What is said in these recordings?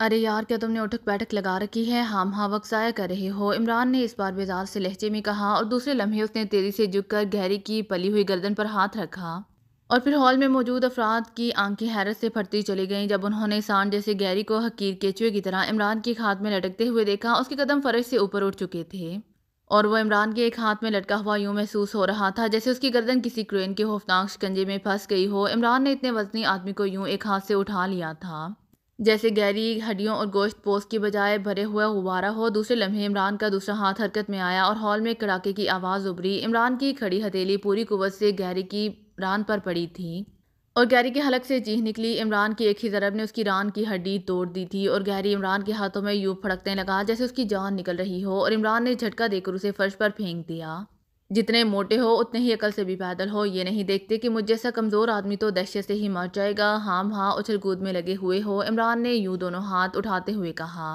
अरे यार क्या तुमने उठक बैठक लगा रखी है हम हाँ वक्त ज़ाया कर रहे हो इमरान ने इस बार बेजार से लहजे में कहा और दूसरे लम्हे उसने तेज़ी से झुककर गहरी की पली हुई गर्दन पर हाथ रखा और फिर हॉल में मौजूद अफराद की आंखें हैरत से फटती चली गईं जब उन्होंने सान जैसे गहरी को हकीर केचुए की तरह इमरान के हाथ में लटकते हुए देखा उसके कदम फर्श से ऊपर उठ चुके थे और वो इमरान के एक हाथ में लटका हुआ यूं महसूस हो रहा था जैसे उसकी गर्दन किसी क्रेन के होफनाक शिकंजे में फंस गई हो इमरान ने इतने वजनी आदमी को यूं एक हाथ से उठा लिया था जैसे गहरी हड्डियों और गोश्त पोस्ट की बजाय भरे हुए गुब्बारा हो दूसरे लम्हे इमरान का दूसरा हाथ हरकत में आया और हॉल में कड़ाके की आवाज़ उभरी इमरान की खड़ी हथेली पूरी कुवत से गहरी की रान पर पड़ी थी और गहरी के हलक से चीह निकली इमरान की एक ही ज़रब ने उसकी रान की हड्डी तोड़ दी थी और गहरी इमरान के हाथों में यूँ फड़कने लगा जैसे उसकी जान निकल रही हो और इमरान ने झटका देकर उसे फर्श पर फेंक दिया जितने मोटे हो उतने ही अकल से भी पैदल हो ये नहीं देखते कि मुझ जैसा कमज़ोर आदमी तो दहशत से ही मर जाएगा हाँ हाँ उछल कूद में लगे हुए हो इमरान ने यूं दोनों हाथ उठाते हुए कहा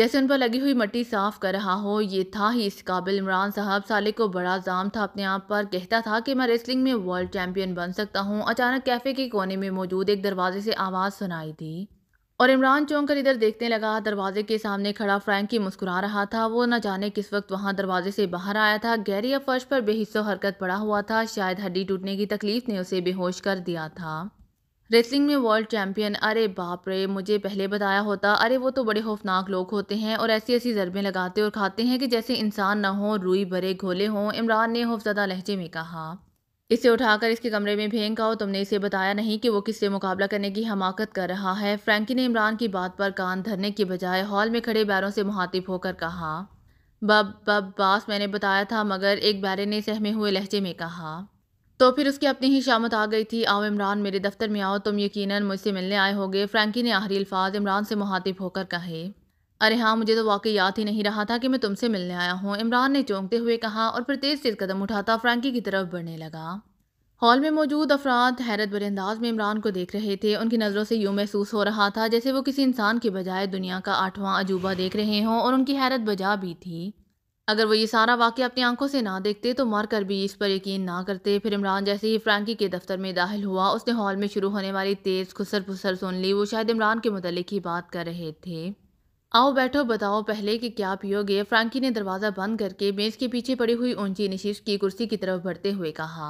जैसे उन पर लगी हुई मट्टी साफ कर रहा हो ये था ही इस काबिल इमरान साहब साले को बड़ा जाम था अपने आप पर कहता था कि मैं रेसलिंग में वर्ल्ड चैम्पियन बन सकता हूँ अचानक कैफ़े के कोने में मौजूद एक दरवाजे से आवाज़ सुनाई थी और इमरान चौंक कर इधर देखने लगा दरवाजे के सामने खड़ा फ्रैंकी मुस्कुरा रहा था वो न जाने किस वक्त वहाँ दरवाजे से बाहर आया था गहरी या फर्श पर बेहिस्सो हरकत पड़ा हुआ था शायद हड्डी टूटने की तकलीफ ने उसे बेहोश कर दिया था रेसलिंग में वर्ल्ड चैंपियन अरे बाप रे मुझे पहले बताया होता अरे वो तो बड़े खौफनाक लोग होते हैं और ऐसी ऐसी ज़रबें लगाते और खाते हैं कि जैसे इंसान ना हो रुई भरे घोले हों इमरान ने खौफजदा लहजे में कहा इसे उठाकर इसके कमरे में फेंक आओ तुमने इसे बताया नहीं कि वो किससे मुकाबला करने की हमाकत कर रहा है फ्रैंकी ने इमरान की बात पर कान धरने के बजाय हॉल में खड़े बैरों से मुहातिब होकर कहा बब बब बास मैंने बताया था मगर एक बैरे ने सहमे हुए लहजे में कहा तो फिर उसकी अपनी ही शामत आ गई थी आओ इमरान मेरे दफ्तर में आओ तुम यकीनन मुझसे मिलने आए होगे फ्रैंकी ने आहरी अल्फाज इमरान से मुहातिब होकर कहे अरे हाँ मुझे तो वाकई याद ही नहीं रहा था कि मैं तुमसे मिलने आया हूँ इमरान ने चौंकते हुए कहा और फिर तेज़ तेज़ कदम उठाता फ्रैंकी की तरफ बढ़ने लगा हॉल में मौजूद अफराद हैरत भरे अंदाज में इमरान को देख रहे थे उनकी नज़रों से यूँ महसूस हो रहा था जैसे वो किसी इंसान के बजाय दुनिया का आठवां अजूबा देख रहे हों और उनकी हैरत बजा भी थी अगर वो ये सारा वाक्य अपनी आंखों से ना देखते तो मर कर भी इस पर यकीन ना करते फिर इमरान जैसे ही फ्रैंकी के दफ्तर में दाखिल हुआ उसने हॉल में शुरू होने वाली तेज़ खुसर फुसर सुन ली वो शायद इमरान के मतलब ही बात कर रहे थे आओ बैठो बताओ पहले कि क्या पियोगे फ्रांकी ने दरवाज़ा बंद करके मेज़ के पीछे पड़ी हुई ऊंची नशीश की कुर्सी की तरफ बढ़ते हुए कहा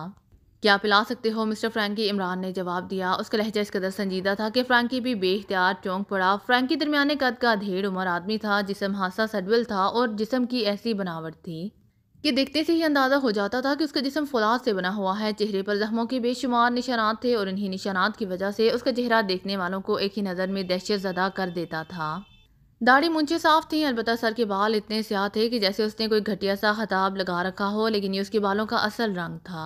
क्या पिला सकते हो मिस्टर फ्रैंकी इमरान ने जवाब दिया उसका लहजा इस कदर संजीदा था कि फ्रैंकी भी बेख्तियार चौंक पड़ा फ्रैंकी दरमियाने कद का अधेड़ उम्र आदमी था जिसम हादसा सडविल था और जिसम की ऐसी बनावट थी कि देखते से ही अंदाज़ा हो जाता था कि उसका जिसम फलाद से बना हुआ है चेहरे पर जख्मों के बेशुमार निशानात थे और इन्हीं निशानात की वजह से उसका चेहरा देखने वालों को एक ही नज़र में दहशत ज़दा कर देता था दाढ़ी मुंची साफ थी अलबत् सर के बाल इतने स्याह थे कि जैसे उसने कोई घटिया सा खताब लगा रखा हो लेकिन ये उसके बालों का असल रंग था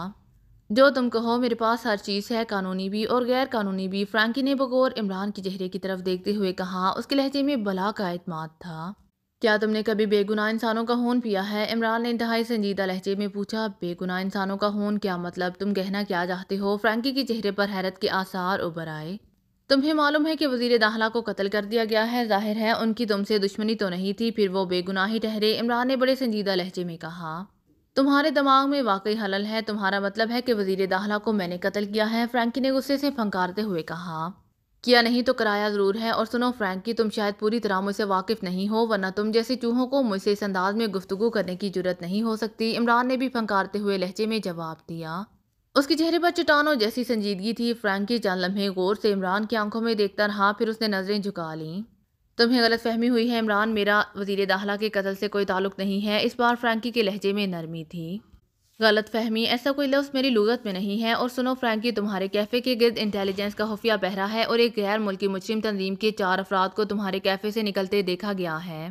जो तुम कहो मेरे पास हर चीज़ है कानूनी भी और गैर कानूनी भी फ्रैंकी ने बगौर इमरान के चेहरे की तरफ देखते हुए कहा उसके लहजे में बला का अतमाद था क्या तुमने कभी बेगुनाह इंसानों का खून पिया है इमरान ने इंतहाई संजीदा लहजे में पूछा बेगुनाह इंसानों का खून क्या मतलब तुम कहना क्या चाहते हो फ्रैंकी के चेहरे पर हैरत के आसार उभर आए तुम्हें मालूम है कि वजीर दाखिला को कत्ल कर दिया गया है जाहिर है उनकी तुमसे दुश्मनी तो नहीं थी फिर वो बेगुनाही ठहरे इमरान ने बड़े संजीदा लहजे में कहा तुम्हारे दिमाग में वाकई हलल है तुम्हारा मतलब है कि वजीर दाखला को मैंने कत्ल किया है फ़्रेंकी ने गुस्से से फंकारते हुए कहा किया नहीं तो कराया ज़रूर है और सुनो फ्रैंकी तुम शायद पूरी तरह मुझसे वाकिफ़ नहीं हो वरना तुम जैसे चूहों को मुझसे इस अंदाज में गुफ्तु करने की जरूरत नहीं हो सकती इमरान ने भी फंकारते हुए लहजे में जवाब दिया उसके चेहरे पर चटानों जैसी संजीदगी थी फ्रैंकी चंद लम्हे गौर से इमरान की आंखों में देखता रहा फिर उसने नज़रें झुका लीं तुम्हें गलत फहमी हुई है इमरान मेरा वजीर दाखला के कत्ल से कोई ताल्लुक नहीं है इस बार फ्रैंकी के लहजे में नरमी थी गलत फहमी ऐसा कोई लफ्ज़ मेरी लुगत में नहीं है और सुनो फ्रैंकी तुम्हारे कैफ़े के गर्द इंटेलिजेंस का खुफिया पहरा है और एक गैर मुल्की मुजरिम तंजीम के चार अफराद को तुम्हारे कैफ़े से निकलते देखा गया है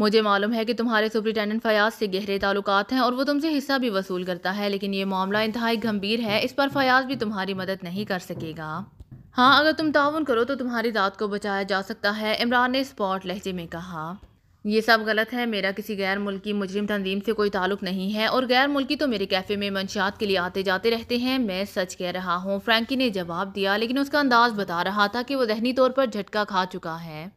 मुझे मालूम है कि तुम्हारे सुप्रिटेंडेंट फयाज से गहरे ताल्लुकात हैं और वो तुमसे हिस्सा भी वसूल करता है लेकिन ये मामला इंतहाई गंभीर है इस पर फयाज भी तुम्हारी मदद नहीं कर सकेगा हाँ अगर तुम ताउन करो तो तुम्हारी दाद को बचाया जा सकता है इमरान ने स्पॉट लहजे में कहा ये सब गलत है मेरा किसी गैर मुल्की मुजरिम तंजीम से कोई ताल्लुक नहीं है और गैर मुल्की तो मेरे कैफ़े में मंशात के लिए आते जाते रहते हैं मैं सच कह रहा हूँ फ्रैंकी ने जवाब दिया लेकिन उसका अंदाज़ बता रहा था कि वो जहनी तौर पर झटका खा चुका है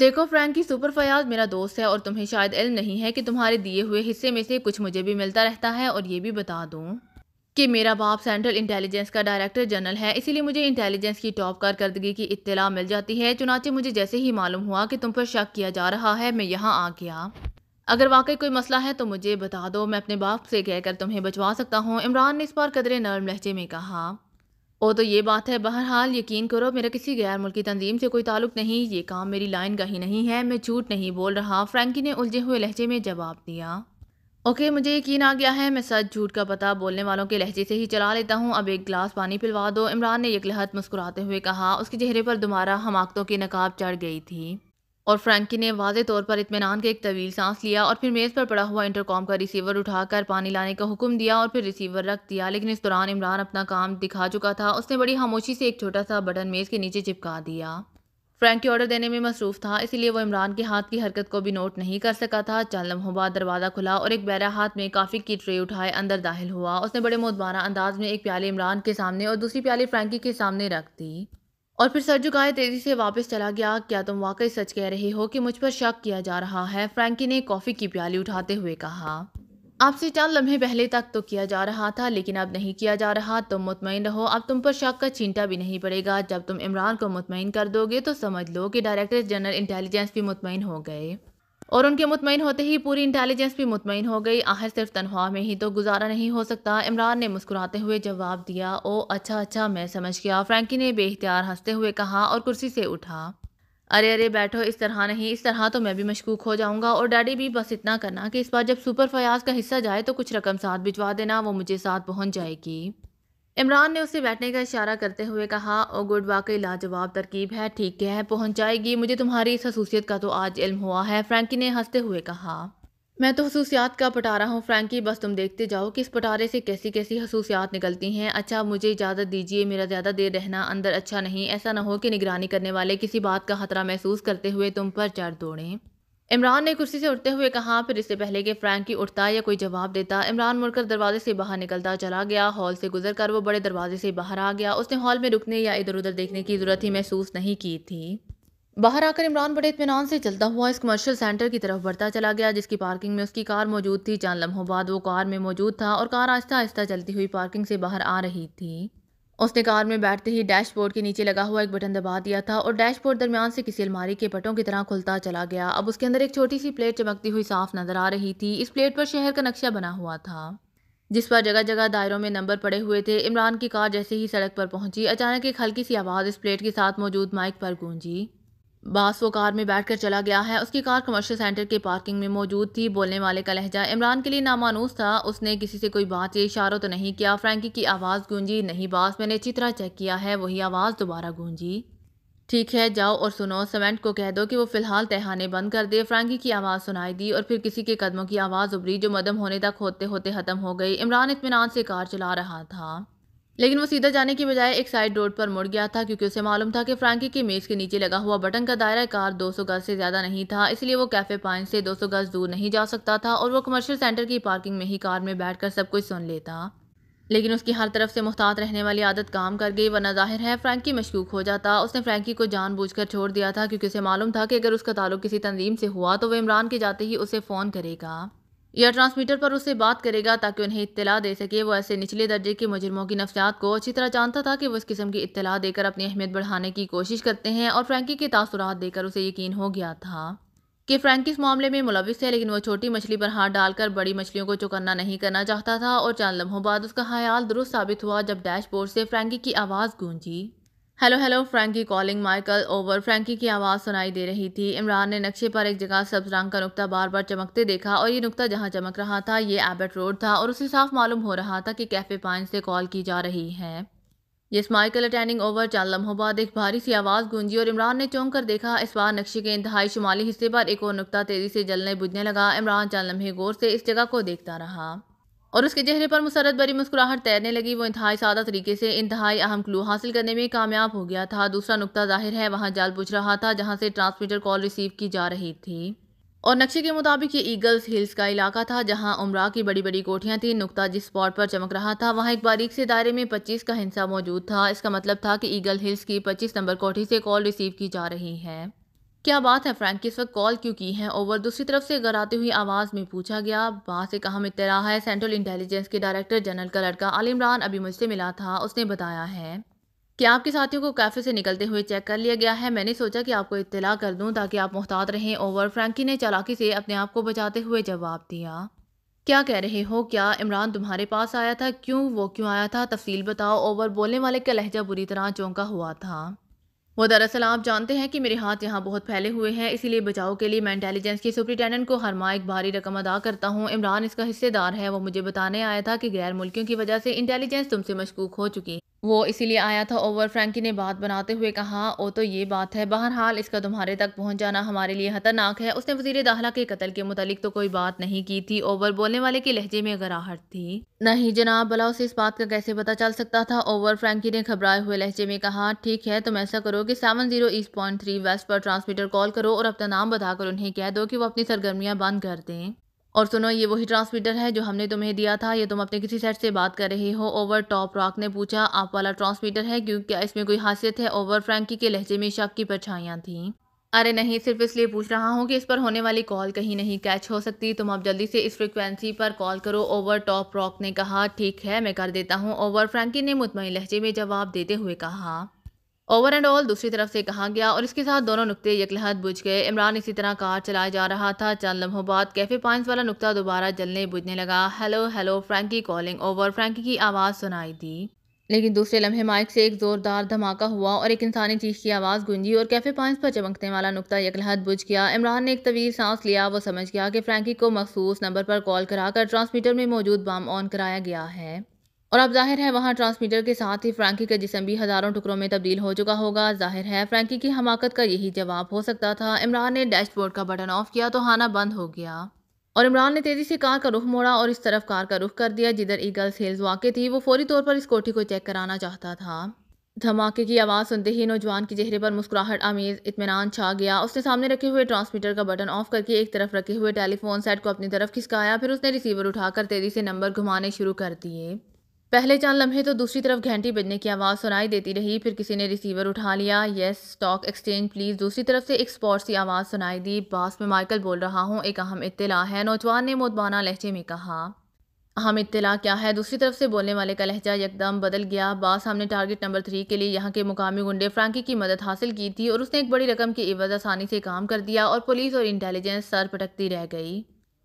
देखो फ्रैंकी सुपर फयाज मेरा दोस्त है और तुम्हें शायद इल्म नहीं है कि तुम्हारे दिए हुए हिस्से में से कुछ मुझे भी मिलता रहता है और ये भी बता दूँ कि मेरा बाप सेंट्रल इंटेलिजेंस का डायरेक्टर जनरल है इसीलिए मुझे इंटेलिजेंस की टॉप कारकर्दगी की इत्तला मिल जाती है चुनाचे मुझे जैसे ही मालूम हुआ कि तुम पर शक किया जा रहा है मैं यहाँ आ गया अगर वाकई कोई मसला है तो मुझे बता दो मैं अपने बाप से कहकर तुम्हें बचवा सकता हूँ इमरान ने इस बार कदरे नरम लहजे में कहा ओ तो ये बात है बहरहाल यकीन करो मेरा किसी गैर मुल्की तंजीम से कोई ताल्लुक नहीं ये काम मेरी लाइन का ही नहीं है मैं झूठ नहीं बोल रहा फ्रैंकी ने उलझे हुए लहजे में जवाब दिया ओके मुझे यकीन आ गया है मैं सच झूठ का पता बोलने वालों के लहजे से ही चला लेता हूँ अब एक गिलास पानी पिलवा दो इमरान ने एक लहत मुस्कुराते हुए कहा उसके चेहरे पर दोबारा हमाकतों की नकाब चढ़ गई थी और फ्रैंकी ने वाज तौर पर इतमान का एक तवील सांस लिया और फिर मेज़ पर पड़ा हुआ इंटरकॉम का रिसीवर उठाकर पानी लाने का हुक्म दिया और फिर रिसीवर रख दिया लेकिन इस दौरान इमरान अपना काम दिखा चुका था उसने बड़ी खामोशी से एक छोटा सा बटन मेज़ के नीचे चिपका दिया फ्रैंकी ऑर्डर देने में मसरूफ था इसीलिए वो इमरान के हाथ की हरकत को भी नोट नहीं कर सका था चंद लम्हों बाद दरवाज़ा खुला और एक बैरा हाथ में काफ़ी की ट्रे उठाए अंदर दाखिल हुआ उसने बड़े मुतबाना अंदाज में एक प्याले इमरान के सामने और दूसरी प्याली फ्रैंकी के सामने रख दी और फिर झुकाए तेजी से वापस चला गया क्या तुम वाकई सच कह रहे हो कि मुझ पर शक किया जा रहा है फ्रैंकी ने कॉफ़ी की प्याली उठाते हुए कहा आपसे चंद लम्हे पहले तक तो किया जा रहा था लेकिन अब नहीं किया जा रहा तुम मुतमिन रहो अब तुम पर शक का चिंता भी नहीं पड़ेगा जब तुम इमरान को मुतमिन कर दोगे तो समझ लो कि डायरेक्टर जनरल इंटेलिजेंस भी मुतमिन हो गए और उनके मुतमिन होते ही पूरी इंटेलिजेंस भी मुतमिन हो गई आखिर सिर्फ तनख्वाह में ही तो गुजारा नहीं हो सकता इमरान ने मुस्कुराते हुए जवाब दिया ओ अच्छा अच्छा मैं समझ गया फ्रैंकी ने बेख्तियार हंसते हुए कहा और कुर्सी से उठा अरे अरे बैठो इस तरह नहीं इस तरह तो मैं भी मशकूक हो जाऊंगा और डैडी भी बस इतना करना कि इस बार जब सुपर फयाज का हिस्सा जाए तो कुछ रकम साथ भिजवा देना वो मुझे साथ पहुंच जाएगी इमरान ने उसे बैठने का इशारा करते हुए कहा ओ गुड वाकई लाजवाब तरकीब है ठीक है पहुंचाएगी मुझे तुम्हारी इस खसूसियत का तो आज इल्म हुआ है फ्रैंकी ने हंसते हुए कहा मैं तो खसूसियात का पटारा हूँ फ्रैंकी बस तुम देखते जाओ कि इस पटारे से कैसी कैसी खसूसियात निकलती हैं अच्छा मुझे इजाज़त दीजिए मेरा ज़्यादा देर रहना अंदर अच्छा नहीं ऐसा ना हो कि निगरानी करने वाले किसी बात का ख़तरा महसूस करते हुए तुम पर चढ़ दौड़ें इमरान ने कुर्सी से उठते हुए कहा फिर इससे पहले कि की उठता या कोई जवाब देता इमरान मुड़कर दरवाजे से बाहर निकलता चला गया हॉल से गुजर कर वो बड़े दरवाजे से बाहर आ गया उसने हॉल में रुकने या इधर उधर देखने की जरूरत ही महसूस नहीं की थी बाहर आकर इमरान बड़े इतमान से चलता हुआ इस कमर्शियल सेंटर की तरफ बढ़ता चला गया जिसकी पार्किंग में उसकी कार मौजूद थी चांद लम्हों बाद वो कार में मौजूद था और कार आहिस्ता आहिस्ता चलती हुई पार्किंग से बाहर आ रही थी उसने कार में बैठते ही डैशबोर्ड के नीचे लगा हुआ एक बटन दबा दिया था और डैशबोर्ड दरमियान से किसी अलमारी के पटों की तरह खुलता चला गया अब उसके अंदर एक छोटी सी प्लेट चमकती हुई साफ नजर आ रही थी इस प्लेट पर शहर का नक्शा बना हुआ था जिस पर जगह जगह दायरों में नंबर पड़े हुए थे इमरान की कार जैसे ही सड़क पर पहुंची अचानक एक हल्की सी आवाज़ इस प्लेट के साथ मौजूद माइक पर गूंजी बास वो कार में बैठकर चला गया है उसकी कार कमर्शियल सेंटर के पार्किंग में मौजूद थी बोलने वाले का लहजा इमरान के लिए नामानूस था उसने किसी से कोई बात या इशारों तो नहीं किया फ्रैंकी की आवाज़ गूंजी नहीं बास मैंने अच्छी तरह चेक किया है वही आवाज़ दोबारा गूंजी ठीक है जाओ और सुनो समेंट को कह दो कि वो फ़िलहाल तहखाने बंद कर दे फ्रैंकी की आवाज़ सुनाई दी और फिर किसी के कदमों की आवाज़ उभरी जो मदम होने तक होते होते ख़त्म हो गई इमरान इतमान से कार चला रहा था लेकिन वो सीधा जाने की बजाय एक साइड रोड पर मुड़ गया था क्योंकि उसे मालूम था कि फ्रैंकी की मेज के नीचे लगा हुआ बटन का दायरा कार 200 गज से ज़्यादा नहीं था इसलिए वो कैफे पॉइंट से 200 गज दूर नहीं जा सकता था और वो कमर्शियल सेंटर की पार्किंग में ही कार में बैठकर सब कुछ सुन लेता लेकिन उसकी हर तरफ से मुहतात रहने वाली आदत काम कर गई वरना जाहिर है फ्रैंकी मशकूक हो जाता उसने फ्रैंकी को जानबूझकर छोड़ दिया था क्योंकि उसे मालूम था कि अगर उसका ताल्लुक किसी तंजीम से हुआ तो वह इमरान के जाते ही उसे फ़ोन करेगा एयर ट्रांसमीटर पर उससे बात करेगा ताकि उन्हें इतला दे सके वो ऐसे निचले दर्जे के मुजरमों की नफसियात को अच्छी तरह जानता था कि वो इस किस्म की इतला देकर अपनी अहमियत बढ़ाने की कोशिश करते हैं और फ्रेंकी के तासरात देकर उसे यकीन हो गया था कि फ्रेंकी इस मामले में मुलविस है लेकिन वो छोटी मछली पर हाथ डालकर बड़ी मछलियों को चुकन्ना नहीं करना चाहता था और चंद लम्हों बाद उसका ख्याल दुरुस्त साबित हुआ जब डैशबोर्ड से फ्रेंकी की आवाज़ गूंजी hello hello Frankie calling Michael over Frankie की आवाज़ सुनाई दे रही थी इमरान ने नक्शे पर एक जगह सब्ज रंग का नुकता बार बार चमकते देखा और ये नुकता जहाँ चमक रहा था ये एबट रोड था और उसे साफ मालूम हो रहा था कि कैफ़े पाइन से कॉल की जा रही है यस माइकल अटेंडिंग ओवर चार लम्हों बाद एक भारी सी आवाज़ गूंजी और इमरान ने चौंक कर देखा इस बार नक्शे के इंतहाई शुमाली हिस्से पर एक और नुकता तेज़ी से जलने बुझने लगा इमरान चार लम्हे गौर से इस जगह को देखता रहा और उसके चेहरे पर मुसरत भरी मुस्कुराहट तैरने लगी वो इंतहाई सादा तरीके से इंतहाई अहम क्लू हासिल करने में कामयाब हो गया था दूसरा नुकता जाहिर है वहाँ जाल पूछ रहा था जहाँ से ट्रांसमीटर कॉल रिसीव की जा रही थी और नक्शे के मुताबिक ये ईगल्स हिल्स का इलाका था जहाँ उमरा की बड़ी बड़ी कोठियाँ थी नुकता जिस स्पॉट पर चमक रहा था वहाँ एक बारीक से दायरे में पच्चीस का हिंसा मौजूद था इसका मतलब था कि ईगल हिल्स की पच्चीस नंबर कोठी से कॉल रिसीव की जा रही है क्या बात है फ्रैंक इस वक्त कॉल क्यों की है ओवर दूसरी तरफ से घर आती हुई आवाज़ में पूछा गया बाहर से कहा मित्र रहा है सेंट्रल इंटेलिजेंस के डायरेक्टर जनरल का लड़का आल इमरान अभी मुझसे मिला था उसने बताया है कि आपके साथियों को कैफ़े से निकलते हुए चेक कर लिया गया है मैंने सोचा कि आपको इतला कर दूं ताकि आप मोहतात रहें ओवर फ्रैंकी ने चालाकी से अपने आप को बचाते हुए जवाब दिया क्या कह रहे हो क्या इमरान तुम्हारे पास आया था क्यों वो क्यों आया था तफसील बताओ ओवर बोलने वाले का लहजा बुरी तरह चौंका हुआ था वो दरअसल आप जानते हैं कि मेरे हाथ यहाँ बहुत फैले हुए हैं इसीलिए बचाव के लिए मैं इंटेलिजेंस की सुप्रिटेंडेंट को हर माह एक भारी रकम अदा करता हूँ इमरान इसका हिस्सेदार है वो मुझे बताने आया था कि गैर मुल्कियों की वजह से इंटेलिजेंस तुमसे मशकूक हो चुकी वो इसीलिए आया था ओवर फ्रैंकी ने बात बनाते हुए कहा ओ तो ये बात है बहरहाल इसका तुम्हारे तक पहुंच जाना हमारे लिए खतरनाक है उसने वजीर दाखिला के कत्ल के मुतालिक तो कोई बात नहीं की थी ओवर बोलने वाले के लहजे में गराहट थी नहीं जनाब भला उसे इस बात का कैसे पता चल सकता था ओवर फ्रैंकी ने घबराए हुए लहजे में कहा ठीक है तुम ऐसा करो कि seven zero east point three west पर ट्रांसमीटर कॉल करो और अपना नाम बताकर उन्हें कह दो कि वो अपनी सरगर्मियाँ बंद कर दें और सुनो ये वही ट्रांसमीटर है जो हमने तुम्हें दिया था ये तुम अपने किसी सेट से बात कर रहे हो ओवर टॉप रॉक ने पूछा आप वाला ट्रांसमीटर है क्योंकि क्या इसमें कोई खासियत है ओवर फ्रैंकी के लहजे में शक की परछाइयाँ थीं अरे नहीं सिर्फ इसलिए पूछ रहा हूँ कि इस पर होने वाली कॉल कहीं नहीं कैच हो सकती तुम अब जल्दी से इस फ्रिक्वेंसी पर कॉल करो ओवर टॉप रॉक ने कहा ठीक है मैं कर देता हूँ ओवर फ्रैंकी ने मुतमिन लहजे में जवाब देते हुए कहा ओवर एंड ऑल दूसरी तरफ से कहा गया और इसके साथ दोनों नुकते यकलहत बुझ गए इमरान इसी तरह कार चलाया जा रहा था चंद लम्हों बाद कैफे पॉइंट्स वाला नुकता दोबारा जलने बुझने लगा hello hello Frankie calling over Frankie की आवाज़ सुनाई दी लेकिन दूसरे लम्हे माइक से एक ज़ोरदार धमाका हुआ और एक इंसानी चीख की आवाज़ गूंजी और कैफे पॉइंट्स पर चमकने वाला नुकता यकलहत बुझ गया इमरान ने एक तवील सांस लिया वो समझ गया कि फ्रैंकी को मखसूस नंबर पर कॉल कराकर ट्रांसमीटर में मौजूद बम ऑन कराया गया है और अब जाहिर है वहाँ ट्रांसमीटर के साथ ही फ्रैंकी का जिसम भी हज़ारों टुकड़ों में तब्दील हो चुका होगा जाहिर है फ्रैंकी की हमाकत का यही जवाब हो सकता था इमरान ने डैशबोर्ड का बटन ऑफ किया तो हाना बंद हो गया और इमरान ने तेज़ी से कार का रुख मोड़ा और इस तरफ कार का रुख कर दिया जिधर ईगल सेल्स वाक़ थी वो फौरी तौर पर इस कोठी को चेक कराना चाहता था धमाके की आवाज़ सुनते ही नौजवान के चेहरे पर मुस्कुराहट आमेज इतमान छा गया उसने सामने रखे हुए ट्रांसमीटर का बटन ऑफ करके एक तरफ रखे हुए टेलीफोन सेट को अपनी तरफ खिसकाया फिर उसने रिसीवर उठाकर तेज़ी से नंबर घुमाने शुरू कर दिए पहले चंद लम्हे तो दूसरी तरफ घंटी बजने की आवाज़ सुनाई देती रही फिर किसी ने रिसीवर उठा लिया येस स्टॉक एक्सचेंज प्लीज़ दूसरी तरफ से एक स्पॉट सी आवाज़ सुनाई दी बास में माइकल बोल रहा हूँ एक अहम इतला है नौजवान ने मोतबाना लहजे में कहा अहम इतला क्या है दूसरी तरफ से बोलने वाले का लहजा यकदम बदल गया बास हमने टारगेट नंबर थ्री के लिए यहाँ के मुकामी गुंडे फ्रांकी की मदद हासिल की थी और उसने एक बड़ी रकम की इवज़ आसानी से काम कर दिया और पुलिस और इंटेलिजेंस सर पटकती रह गई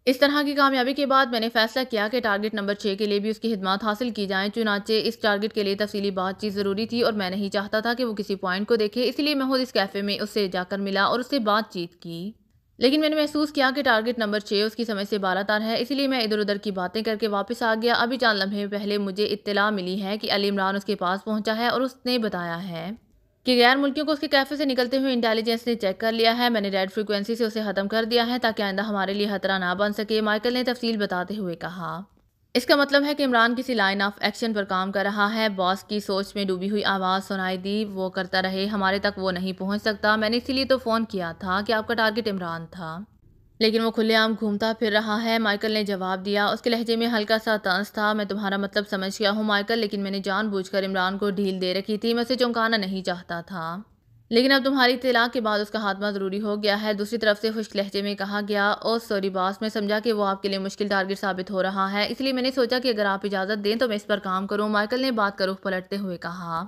इस तरह की कामयाबी के बाद मैंने फैसला किया कि टारगेट नंबर छः के लिए भी उसकी खिदमत हासिल की जाएँ चुनाचे इस टारगेट के लिए तफसली बातचीत ज़रूरी थी और मैं नहीं चाहता था कि वो किसी पॉइंट को देखे इसलिए मैं खुद इस कैफ़े में उससे जाकर मिला और उससे बातचीत की लेकिन मैंने महसूस किया कि टारगेट नंबर छः उसकी समय से बारह तार है इसलिए मैं इधर उधर की बातें करके वापस आ गया अभी चांद लम्हे पहले मुझे इतला मिली है कि अली इमरान उसके पास पहुँचा है और उसने बताया है कि गैर मुल्कियों को उसके कैफे से निकलते हुए इंटेलिजेंस ने चेक कर लिया है मैंने रेड फ्रिक्वेंसी से उसे ख़त्म कर दिया है ताकि आइंदा हमारे लिए खतरा ना बन सके माइकल ने तफसील बताते हुए कहा इसका मतलब है कि इमरान किसी लाइन ऑफ एक्शन पर काम कर रहा है बॉस की सोच में डूबी हुई आवाज़ सुनाई दी वो करता रहे हमारे तक वो नहीं पहुंच सकता मैंने इसीलिए तो फ़ोन किया था कि आपका टारगेट इमरान था लेकिन वो खुलेआम घूमता फिर रहा है माइकल ने जवाब दिया उसके लहजे में हल्का सा तंस था मैं तुम्हारा मतलब समझ गया हूँ माइकल लेकिन मैंने जानबूझकर इमरान को ढील दे रखी थी मैं उसे चौंकाना नहीं चाहता था लेकिन अब तुम्हारी तलाक के बाद उसका हाथमा ज़रूरी हो गया है दूसरी तरफ से खुश लहजे में कहा गया ओ सॉरी बॉस मैं समझा कि वो आपके लिए मुश्किल टारगेट साबित हो रहा है इसलिए मैंने सोचा कि अगर आप इजाज़त दें तो मैं इस पर काम करूँ माइकल ने बात का रुख पलटते हुए कहा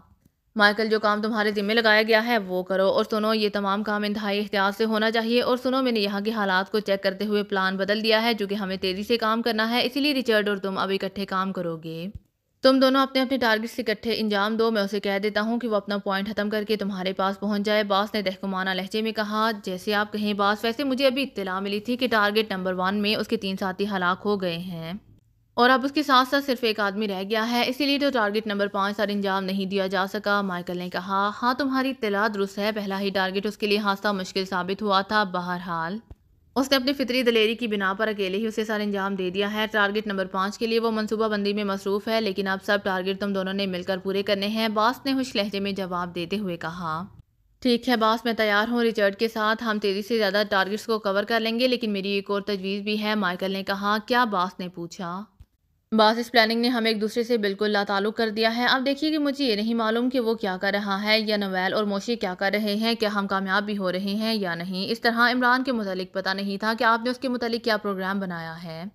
माइकल जो काम तुम्हारे ज़िम्मे लगाया गया है वो करो और सुनो ये तमाम काम इंतहाई एहतियात से होना चाहिए और सुनो मैंने यहाँ के हालात को चेक करते हुए प्लान बदल दिया है जो कि हमें तेज़ी से काम करना है इसीलिए रिचर्ड और तुम अब इकट्ठे काम करोगे तुम दोनों अपने अपने टारगेट्स इकट्ठे इंजाम दो मैं उसे कह देता हूँ कि वो अपना पॉइंट खत्म करके तुम्हारे पास पहुँच जाए बास ने तहकुमाना लहजे में कहा जैसे आप कहें बास वैसे मुझे अभी इतला मिली थी कि टारगेट नंबर वन में उसके तीन साथी हलाक हो गए हैं और अब उसके साथ साथ सिर्फ एक आदमी रह गया है इसीलिए तो टारगेट नंबर पाँच सर अंजाम नहीं दिया जा सका माइकल ने कहा हाँ तुम्हारी इतला दुरुस्त है पहला ही टारगेट उसके लिए हादसा मुश्किल साबित हुआ था बहरहाल उसने अपनी फितरी दलेरी की बिना पर अकेले ही उसे सर अंजाम दे दिया है टारगेट नंबर पाँच के लिए वो मनसूबाबंदी में मसरूफ़ है लेकिन अब सब टारगेट तुम दोनों ने मिलकर पूरे करने हैं बास ने खुश लहजे में जवाब देते हुए कहा ठीक है बास मैं तैयार हूँ रिचर्ड के साथ हम तेज़ी से ज़्यादा टारगेट्स को कवर कर लेंगे लेकिन मेरी एक और तजवीज़ भी है माइकल ने कहा क्या बास ने पूछा बस इस प्लानिंग ने हमें एक दूसरे से बिल्कुल लातालुक कर दिया है अब देखिए कि मुझे ये नहीं मालूम कि वो क्या कर रहा है या नवैल और मोशी क्या कर रहे हैं क्या हम कामयाब भी हो रहे हैं या नहीं इस तरह इमरान के मतलब पता नहीं था कि आपने उसके मतलब क्या प्रोग्राम बनाया है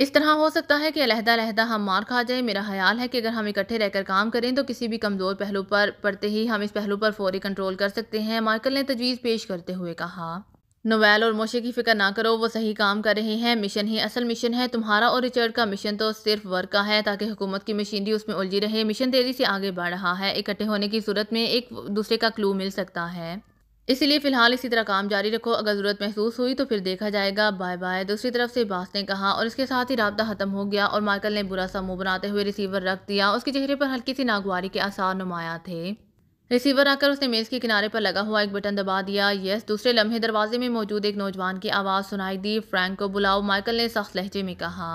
इस तरह हो सकता है कि अलहदा अलहदा हम मार खा जाएं मेरा ख्याल है कि अगर हम इकट्ठे रहकर काम करें तो किसी भी कमज़ोर पहलू पर पड़ते ही हम इस पहलू पर फौरी कंट्रोल कर सकते हैं मार्कल ने तजवीज़ पेश करते हुए कहा नोवेल और मोशे की फिक्र ना करो वो सही काम कर रहे हैं मिशन ही असल मिशन है तुम्हारा और रिचर्ड का मिशन तो सिर्फ वर्क का है ताकि हुकूमत की मशीनरी उसमें उलझी रहे मिशन तेज़ी से आगे बढ़ रहा है इकट्ठे होने की सूरत में एक दूसरे का क्लू मिल सकता है इसलिए फ़िलहाल इसी तरह काम जारी रखो अगर ज़रूरत महसूस हुई तो फिर देखा जाएगा बाय बाय दूसरी तरफ से बास ने कहा और इसके साथ ही रबता ख़त्म हो गया और माइकल ने बुरा सा मुंह बनाते हुए रिसीवर रख दिया उसके चेहरे पर हल्की सी नागवारी के आसार नुमाया थे रिसीवर आकर उसने मेज़ के किनारे पर लगा हुआ एक बटन दबा दिया यस दूसरे लम्हे दरवाजे में मौजूद एक नौजवान की आवाज़ सुनाई दी फ्रैंक को बुलाओ माइकल ने सख्त लहजे में कहा